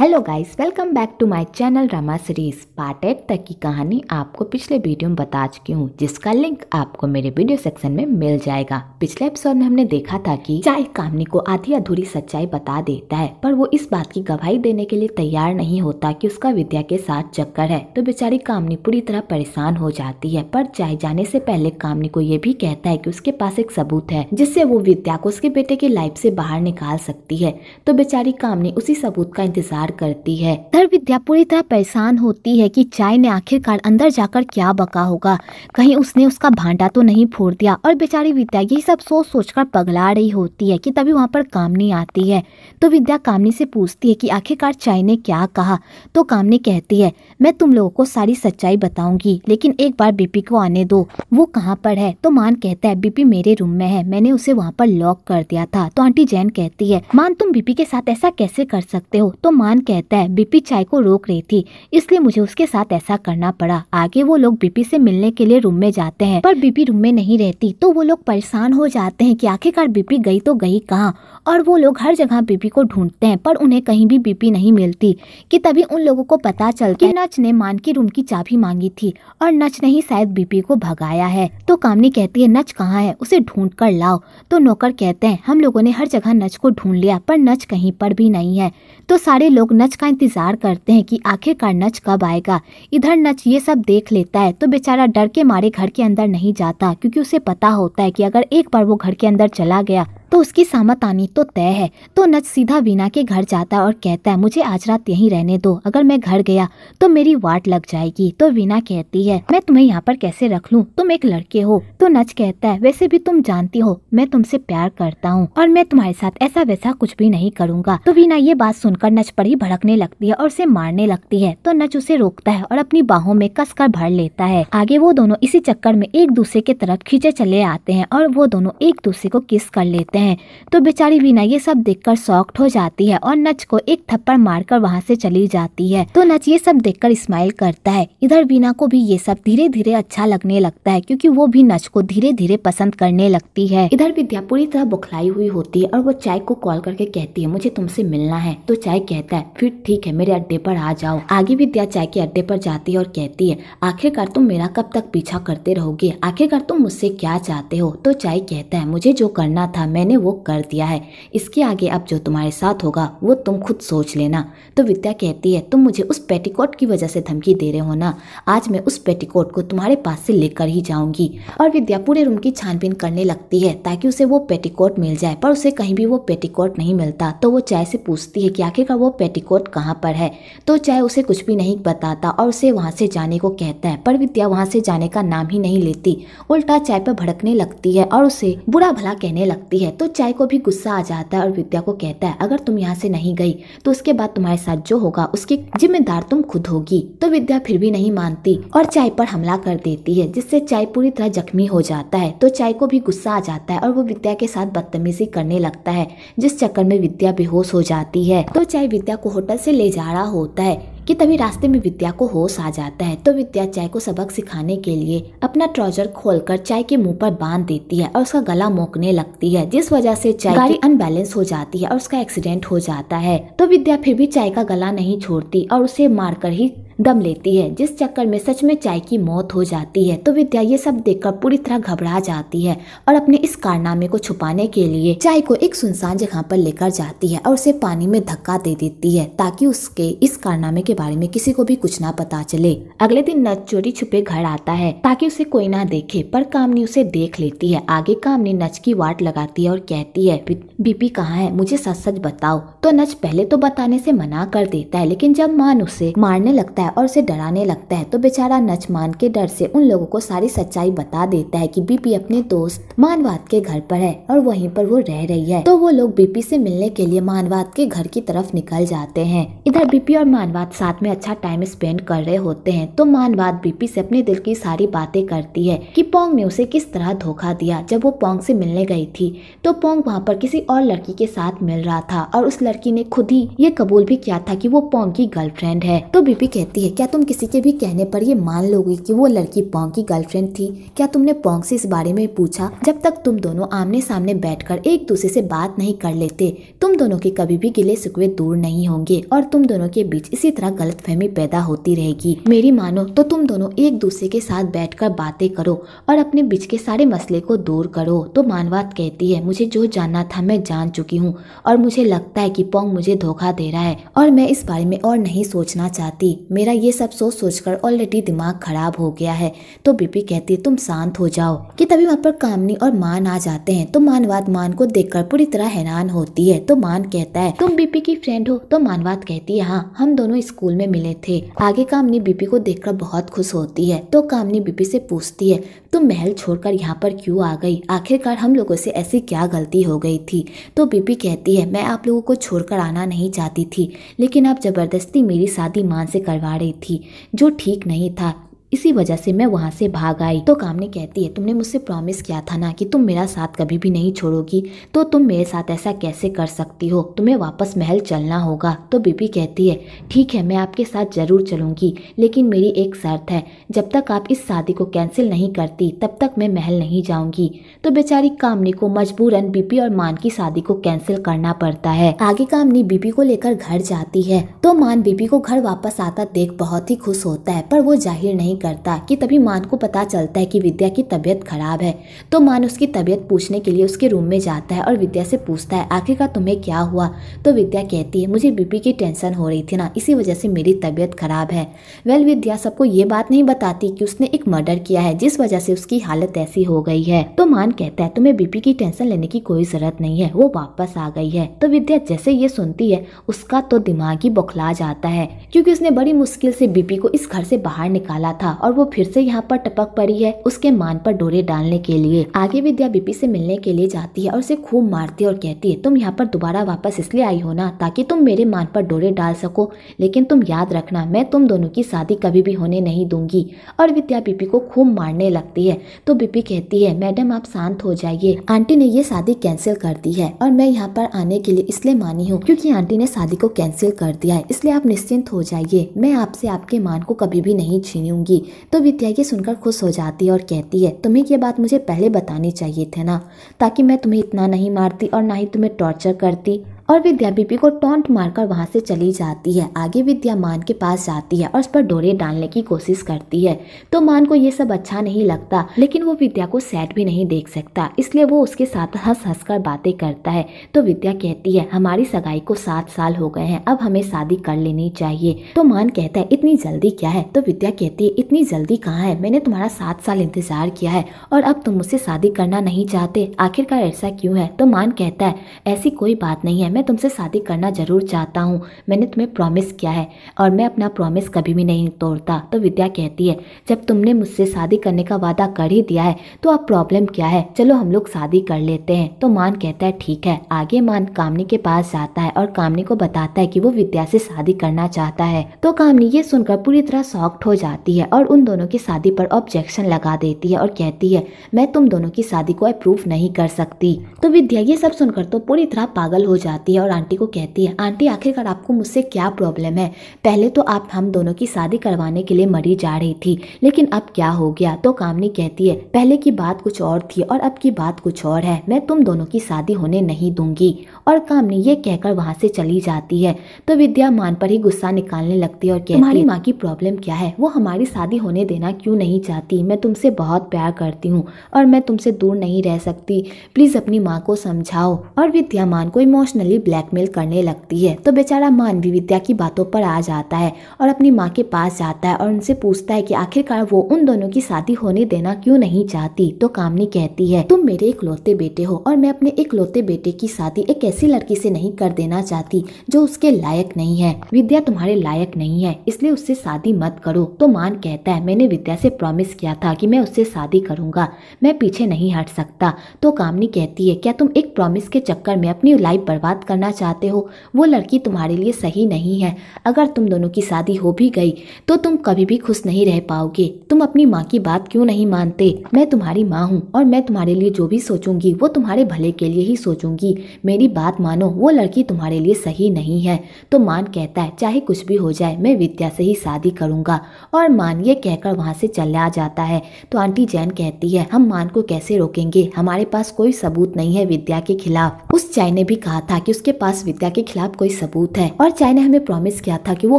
hello guys welcome back to my channel Rama series part eight तक की कहानी आपको पिछले वीडियो में बता चुकी हूँ जिसका लिंक आपको मेरे वीडियो सेक्शन में मिल जाएगा पिछले एपिसोड में हमने देखा था कि चाय कामनी को आधी अधूरी सच्चाई बता देता है पर वो इस बात की गवाही देने के लिए तैयार नहीं होता की उसका विद्या के साथ चक्कर है तो बेचारी कामनी पूरी तरह परेशान हो जाती है पर चाय जाने ऐसी पहले कामनी को ये भी कहता है की उसके पास एक सबूत है जिससे वो विद्या को उसके बेटे की लाइफ ऐसी बाहर निकाल सकती है तो बेचारी कामनी उसी सबूत का इंतजार प्यार करती है इधर विद्या पूरी तरह परेशान होती है कि चाय ने आखिरकार अंदर जाकर क्या बका होगा कहीं उसने उसका भांडा तो नहीं फोड़ दिया और बेचारी विद्या यही सब सोच सोचकर पगला रही होती है कि तभी वहाँ पर कामनी आती है तो विद्या कामनी से पूछती है कि आखिरकार चाय ने क्या कहा तो कामनी कहती है मैं तुम लोगों को सारी सच्चाई बताऊंगी लेकिन एक बार बीपी को आने दो वो कहाँ पर है तो मान कहता है बीपी मेरे रूम में है मैंने उसे वहाँ पर लॉक कर दिया था तो आंटी जैन कहती है मान तुम बीपी के साथ ऐसा कैसे कर सकते हो तो मान मन कहता है बीपी चाय को रोक रही थी इसलिए मुझे उसके साथ ऐसा करना पड़ा आगे वो लोग बीपी से मिलने के लिए रूम में जाते हैं पर बीपी रूम में नहीं रहती तो वो लोग परेशान हो जाते हैं कि आखिरकार बीपी गई तो गई कहाँ और वो लोग हर जगह बीपी को ढूंढते हैं पर उन्हें कहीं भी बीपी नहीं मिलती कि तभी उन लोगों को पता चलता कि नच ने मान की रूम की चाबी मांगी थी और नच ने ही शायद बीपी को भगाया है तो कामनी कहती है नच कहाँ है उसे ढूंढ कर लाओ तो नौकर कहते हैं हम लोगों ने हर जगह नच को ढूंढ लिया पर नच कहीं पर भी नहीं है तो सारे लोग लोग नच का इंतजार करते हैं कि आखिरकार नच कब आएगा इधर नच ये सब देख लेता है तो बेचारा डर के मारे घर के अंदर नहीं जाता क्योंकि उसे पता होता है कि अगर एक बार वो घर के अंदर चला गया तो उसकी सामत आनी तो तय है तो नच सीधा वीना के घर जाता है और कहता है मुझे आज रात यहीं रहने दो अगर मैं घर गया तो मेरी वाट लग जाएगी तो वीना कहती है मैं तुम्हें यहाँ पर कैसे रख लूँ तुम एक लड़के हो तो नच कहता है वैसे भी तुम जानती हो मैं तुमसे प्यार करता हूँ और मैं तुम्हारे साथ ऐसा वैसा कुछ भी नहीं करूँगा तो वीना ये बात सुनकर नच पर ही भड़कने लगती है और उसे मारने लगती है तो नच उसे रोकता है और अपनी बाहों में कस भर लेता है आगे वो दोनों इसी चक्कर में एक दूसरे के तरफ खींचे चले आते हैं और वो दोनों एक दूसरे को किस कर लेते हैं देते हैं तो बेचारी वीना ये सब देखकर सॉक्ट हो जाती है और नच को एक थप्पड़ मारकर वहाँ से चली जाती है तो नच ये सब देखकर स्माइल करता है इधर वीना को भी ये सब धीरे धीरे अच्छा लगने लगता है क्योंकि वो भी नच को धीरे धीरे पसंद करने लगती है इधर विद्या पूरी तरह बुखलाई हुई होती है और वो चाय को कॉल करके कहती है मुझे तुमसे मिलना है तो चाय कहता है फिर ठीक है मेरे अड्डे पर आ जाओ आगे विद्या चाय के अड्डे पर जाती है और कहती है आखिरकार तुम मेरा कब तक पीछा करते रहोगे आखिरकार तुम मुझसे क्या चाहते हो तो चाय कहता है मुझे जो करना था मैंने मैंने वो कर दिया है इसके आगे अब जो तुम्हारे साथ होगा वो तुम खुद सोच लेना तो विद्या कहती है तुम मुझे उस पेटीकोट की वजह से धमकी दे रहे हो ना आज मैं उस पेटीकोट को तुम्हारे पास से लेकर ही जाऊंगी और विद्या पूरे रूम की छानबीन करने लगती है ताकि उसे वो पेटीकोट मिल जाए पर उसे कहीं भी वो पेटीकोट नहीं मिलता तो वो चाय से पूछती है कि आखिरकार वो पेटीकोट कहाँ पर है तो चाय उसे कुछ भी नहीं बताता और उसे वहाँ से जाने को कहता है पर विद्या वहाँ से जाने का नाम ही नहीं लेती उल्टा चाय पर भड़कने लगती है और उसे बुरा भला कहने लगती है तो चाय को भी गुस्सा आ जाता है और विद्या को कहता है अगर तुम यहाँ से नहीं गई तो उसके बाद तुम्हारे साथ जो होगा उसकी जिम्मेदार तुम खुद होगी तो विद्या फिर भी नहीं मानती और चाय पर हमला कर देती है जिससे चाय पूरी तरह जख्मी हो जाता है तो चाय को भी गुस्सा आ जाता है और वो विद्या के साथ बदतमीजी करने लगता है जिस चक्कर में विद्या बेहोश हो जाती है तो चाय विद्या को होटल से ले जा रहा होता है कि तभी रास्ते में विद्या को होश आ जाता है तो विद्या चाय को सबक सिखाने के लिए अपना ट्राउजर खोलकर चाय के मुंह पर बांध देती है और उसका गला मोकने लगती है जिस वजह से चाय गाड़ी अनबैलेंस हो जाती है और उसका एक्सीडेंट हो जाता है तो विद्या फिर भी चाय का गला नहीं छोड़ती और उसे मारकर ही दम लेती है जिस चक्कर में सच में चाय की मौत हो जाती है तो विद्या ये सब देखकर पूरी तरह घबरा जाती है और अपने इस कारनामे को छुपाने के लिए चाय को एक सुनसान जगह पर लेकर जाती है और उसे पानी में धक्का दे देती है ताकि उसके इस कारनामे के बारे में किसी को भी कुछ ना पता चले अगले दिन नच चोरी छुपे घर आता है ताकि उसे कोई ना देखे पर कामनी उसे देख लेती है आगे कामनी नच की वाट लगाती है और कहती है बीपी कहाँ है मुझे सच सच बताओ तो नच पहले तो बताने से मना कर देता है लेकिन जब मान उसे मारने लगता है है और उसे डराने लगता है तो बेचारा नचमान के डर से उन लोगों को सारी सच्चाई बता देता है कि बीपी अपने दोस्त मानवाद के घर पर है और वहीं पर वो रह रही है तो वो लोग बीपी से मिलने के लिए मानवाद के घर की तरफ निकल जाते हैं इधर बीपी और मानवाद साथ में अच्छा टाइम स्पेंड कर रहे होते हैं तो मानवाद बीपी से अपने दिल की सारी बातें करती है कि पोंग ने उसे किस तरह धोखा दिया जब वो पोंग से मिलने गई थी तो पोंग वहाँ पर किसी और लड़की के साथ मिल रहा था और उस लड़की ने खुद ही ये कबूल भी किया था कि वो पोंग की गर्लफ्रेंड है तो बीपी कहती सकती है क्या तुम किसी के भी कहने पर ये मान लोगे कि वो लड़की पोंग की गर्लफ्रेंड थी क्या तुमने पोंग से इस बारे में पूछा जब तक तुम दोनों आमने सामने बैठकर एक दूसरे से बात नहीं कर लेते तुम दोनों के कभी भी गिले सुकवे दूर नहीं होंगे और तुम दोनों के बीच इसी तरह फहमी पैदा होती रहेगी मेरी मानो तो तुम दोनों एक दूसरे के साथ कर बातें करो और अपने बीच के सारे मसले को दूर करो तो मानवाद कहती है मुझे जो जानना था मैं जान चुकी हूँ और मुझे लगता है की पोंग मुझे धोखा दे रहा है और मैं इस बारे में और नहीं सोचना चाहती मेरा मेरा ये सब सोच सोचकर ऑलरेडी दिमाग खराब हो गया है तो बीपी कहती है तुम शांत हो जाओ कि तभी वहाँ पर कामनी और मान आ जाते हैं तो मानवाद मान को देखकर पूरी तरह हैरान होती है तो मान कहता है तुम बीपी की फ्रेंड हो तो मानवाद कहती है हाँ हम दोनों स्कूल में मिले थे आगे कामनी बीपी को देखकर बहुत खुश होती है तो कामनी बीपी से पूछती है तुम तो महल छोड़कर यहाँ पर क्यों आ गई आखिरकार हम लोगों से ऐसी क्या गलती हो गई थी तो बीबी कहती है मैं आप लोगों को छोड़कर आना नहीं चाहती थी लेकिन आप ज़बरदस्ती मेरी शादी मान से करवा रही थी जो ठीक नहीं था इसी वजह से मैं वहाँ से भाग आई तो कामनी कहती है तुमने मुझसे प्रॉमिस किया था ना कि तुम मेरा साथ कभी भी नहीं छोड़ोगी तो तुम मेरे साथ ऐसा कैसे कर सकती हो तुम्हें वापस महल चलना होगा तो बीबी कहती है ठीक है मैं आपके साथ ज़रूर चलूंगी लेकिन मेरी एक शर्त है जब तक आप इस शादी को कैंसिल नहीं करती तब तक मैं महल नहीं जाऊँगी तो बेचारी कामनी को मजबूरन बीबी और मान की शादी को कैंसिल करना पड़ता है आगे कामनी बीबी को लेकर घर जाती है तो मान बीबी को घर वापस आता देख बहुत ही खुश होता है पर वो जाहिर नहीं करता कि तभी मान को पता चलता है कि विद्या की तबीयत खराब है तो मान उसकी तबीयत पूछने के लिए उसके रूम में जाता है और विद्या से पूछता है आखिरकार तुम्हें क्या हुआ तो विद्या कहती है मुझे बीपी की टेंशन हो रही थी ना इसी वजह से मेरी तबीयत खराब है वेल विद्या सबको ये बात नहीं बताती कि उसने एक मर्डर किया है जिस वजह से उसकी हालत ऐसी हो गई है तो मान कहता है तुम्हें बीपी की टेंशन लेने की कोई जरूरत नहीं है वो वापस आ गई है तो विद्या जैसे ये सुनती है उसका तो दिमाग ही बौखला जाता है क्योंकि उसने बड़ी मुश्किल से बीपी को इस घर से बाहर निकाला था था और वो फिर से यहाँ पर टपक पड़ी है उसके मान पर डोरे डालने के लिए आगे विद्या बीपी से मिलने के लिए जाती है और उसे खूब मारती है और कहती है तुम यहाँ पर दोबारा वापस इसलिए आई हो ना ताकि तुम मेरे मान पर डोरे डाल सको लेकिन तुम याद रखना मैं तुम दोनों की शादी कभी भी होने नहीं दूंगी और विद्या बीपी को खूब मारने लगती है तो बीपी कहती है मैडम आप शांत हो जाइए आंटी ने ये शादी कैंसिल कर दी है और मैं यहाँ पर आने के लिए इसलिए मानी हूँ क्योंकि आंटी ने शादी को कैंसिल कर दिया है इसलिए आप निश्चिंत हो जाइए मैं आपसे आपके मान को कभी भी नहीं छीनूंगी थी तो विद्या ये सुनकर खुश हो जाती है और कहती है तुम्हें ये बात मुझे पहले बतानी चाहिए थे ना ताकि मैं तुम्हें इतना नहीं मारती और ना ही तुम्हें टॉर्चर करती और विद्या बीपी को टोंट मारकर वहाँ से चली जाती है आगे विद्या मान के पास जाती है और उस पर डोरे डालने की कोशिश करती है तो मान को ये सब अच्छा नहीं लगता लेकिन वो विद्या को सैड भी नहीं देख सकता इसलिए वो उसके साथ हंस हंस कर बातें करता है तो विद्या कहती है हमारी सगाई को सात साल हो गए हैं अब हमें शादी कर लेनी चाहिए तो मान कहता है इतनी जल्दी क्या है तो विद्या कहती है इतनी जल्दी कहाँ है मैंने तुम्हारा सात साल इंतजार किया है और अब तुम मुझसे शादी करना नहीं चाहते आखिरकार ऐसा क्यों है तो मान कहता है ऐसी कोई बात नहीं है मैं तुमसे शादी करना ज़रूर चाहता हूँ मैंने तुम्हें प्रॉमिस किया है और मैं अपना प्रॉमिस कभी भी नहीं तोड़ता तो विद्या कहती है जब तुमने मुझसे शादी करने का वादा कर ही दिया है तो अब प्रॉब्लम क्या है चलो हम लोग शादी कर लेते हैं तो मान कहता है ठीक है आगे मान कामनी के पास जाता है और कामनी को बताता है की वो विद्या से शादी करना चाहता है तो कामनी ये सुनकर पूरी तरह सॉफ्ट हो जाती है और उन दोनों की शादी पर ऑब्जेक्शन लगा देती है और कहती है मैं तुम दोनों की शादी को अप्रूव नहीं कर सकती तो विद्या ये सब सुनकर तो पूरी तरह पागल हो जाती जाती है और आंटी को कहती है आंटी आखिरकार आपको मुझसे क्या प्रॉब्लम है पहले तो आप हम दोनों की शादी करवाने के लिए मरी जा रही थी लेकिन अब क्या हो गया तो कामनी कहती है पहले की बात कुछ और थी और अब की बात कुछ और है मैं तुम दोनों की शादी होने नहीं दूंगी और कामनी ये कहकर वहाँ से चली जाती है तो विद्या मान पर ही गुस्सा निकालने लगती है और कहती हमारी माँ की प्रॉब्लम क्या है वो हमारी शादी होने देना क्यों नहीं चाहती मैं तुमसे बहुत प्यार करती हूँ और मैं तुमसे दूर नहीं रह सकती प्लीज़ अपनी माँ को समझाओ और विद्यामान को इमोशनली भी ब्लैकमेल करने लगती है तो बेचारा मानवी विद्या की बातों पर आ जाता है और अपनी माँ के पास जाता है और उनसे पूछता है कि आखिरकार वो उन दोनों की शादी होने देना क्यों नहीं चाहती तो कामनी कहती है तुम मेरे एक लौते बेटे हो और मैं अपने एक लौते बेटे की शादी एक ऐसी लड़की से नहीं कर देना चाहती जो उसके लायक नहीं है विद्या तुम्हारे लायक नहीं है इसलिए उससे शादी मत करो तो मान कहता है मैंने विद्या से प्रॉमिस किया था कि मैं उससे शादी करूंगा मैं पीछे नहीं हट सकता तो कामनी कहती है क्या तुम एक प्रॉमिस के चक्कर में अपनी लाइफ बर्बाद करना चाहते हो वो लड़की तुम्हारे लिए सही नहीं है अगर तुम दोनों की शादी हो भी गई तो तुम कभी भी खुश नहीं रह पाओगे तुम अपनी माँ की बात क्यों नहीं मानते मैं तुम्हारी माँ हूँ और मैं तुम्हारे लिए जो भी सोचूंगी वो तुम्हारे भले के लिए ही सोचूंगी मेरी बात मानो वो लड़की तुम्हारे लिए सही नहीं है तो मान कहता है चाहे कुछ भी हो जाए मैं विद्या से ही शादी करूंगा और मान ये कहकर वहाँ से चला जाता है तो आंटी जैन कहती है हम मान को कैसे रोकेंगे हमारे पास कोई सबूत नहीं है विद्या के खिलाफ उस चाय ने भी कहा था कि उसके पास विद्या के खिलाफ कोई सबूत है और चाय ने हमें प्रॉमिस किया था कि वो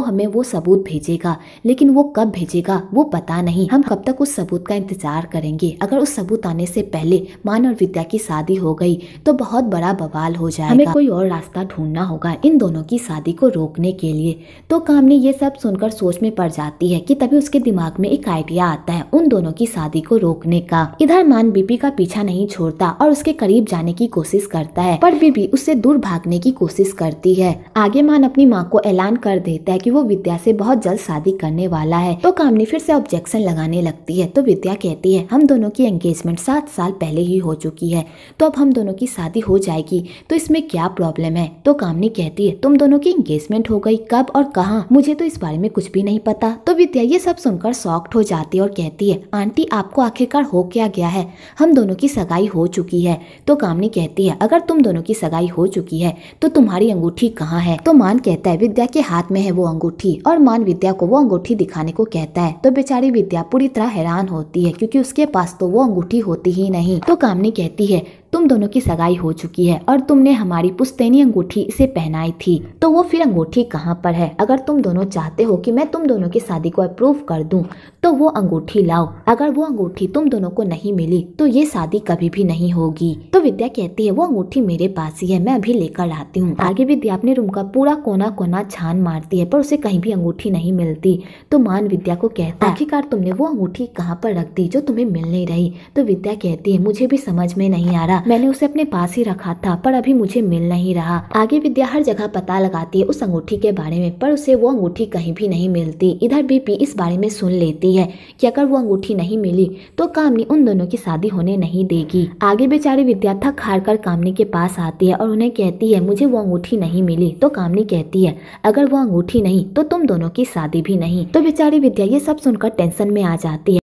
हमें वो सबूत भेजेगा लेकिन वो कब भेजेगा वो पता नहीं हम कब तक उस सबूत का इंतजार करेंगे अगर उस सबूत आने से पहले मान और विद्या की शादी हो गई तो बहुत बड़ा बवाल हो जाएगा हमें कोई और रास्ता ढूंढना होगा इन दोनों की शादी को रोकने के लिए तो कामनी ये सब सुनकर सोच में पड़ जाती है कि तभी उसके दिमाग में एक आइडिया आता है उन दोनों की शादी को रोकने का इधर मान बीपी का पीछा नहीं छोड़ता और उसके करीब जाने की कोशिश करता है पर बीबी उससे दूर भाग भागने की कोशिश करती है आगे मान अपनी माँ को ऐलान कर देता है कि वो विद्या से बहुत जल्द शादी करने वाला है तो कामनी फिर से ऑब्जेक्शन लगाने लगती है तो विद्या कहती है हम दोनों की एंगेजमेंट सात साल पहले ही हो चुकी है तो अब हम दोनों की शादी हो जाएगी तो इसमें क्या प्रॉब्लम है तो कामनी कहती है तुम दोनों की एंगेजमेंट हो गई कब और कहाँ मुझे तो इस बारे में कुछ भी नहीं पता तो विद्या ये सब सुनकर सॉफ्ट हो जाती है और कहती है आंटी आपको आखिरकार हो क्या गया है हम दोनों की सगाई हो चुकी है तो कामनी कहती है अगर तुम दोनों की सगाई हो चुकी है है तो तुम्हारी अंगूठी कहाँ है तो मान कहता है विद्या के हाथ में है वो अंगूठी और मान विद्या को वो अंगूठी दिखाने को कहता है तो बेचारी विद्या पूरी तरह हैरान होती है क्योंकि उसके पास तो वो अंगूठी होती ही नहीं तो कामनी कहती है तुम दोनों की सगाई हो चुकी है और तुमने हमारी पुस्तैनी अंगूठी इसे पहनाई थी तो वो फिर अंगूठी कहाँ पर है अगर तुम दोनों चाहते हो कि मैं तुम दोनों की शादी को अप्रूव कर दूँ तो वो अंगूठी लाओ अगर वो अंगूठी तुम दोनों को नहीं मिली तो ये शादी कभी भी नहीं होगी तो विद्या कहती है वो अंगूठी मेरे पास ही है मैं अभी लेकर आती हूँ आगे विद्या अपने रूम का पूरा कोना कोना छान मारती है पर उसे कहीं भी अंगूठी नहीं मिलती तो मान विद्या को कहता आखिरकार तुमने वो अंगूठी कहाँ पर रख दी जो तुम्हें मिल नहीं रही तो विद्या कहती है मुझे भी समझ में नहीं आ रहा था मैंने उसे अपने पास ही रखा था पर अभी मुझे मिल नहीं रहा आगे विद्या हर जगह पता लगाती है उस अंगूठी के बारे में पर उसे वो अंगूठी कहीं भी नहीं मिलती इधर बीपी इस बारे में सुन लेती है कि अगर वो अंगूठी नहीं मिली तो कामनी उन दोनों की शादी होने नहीं देगी आगे बेचारी विद्या थक हार कर कामनी के पास आती है और उन्हें कहती है मुझे वो अंगूठी नहीं मिली तो कामनी कहती है अगर वो अंगूठी नहीं तो तुम दोनों की शादी भी नहीं तो बेचारी विद्या ये सब सुनकर टेंशन में आ जाती है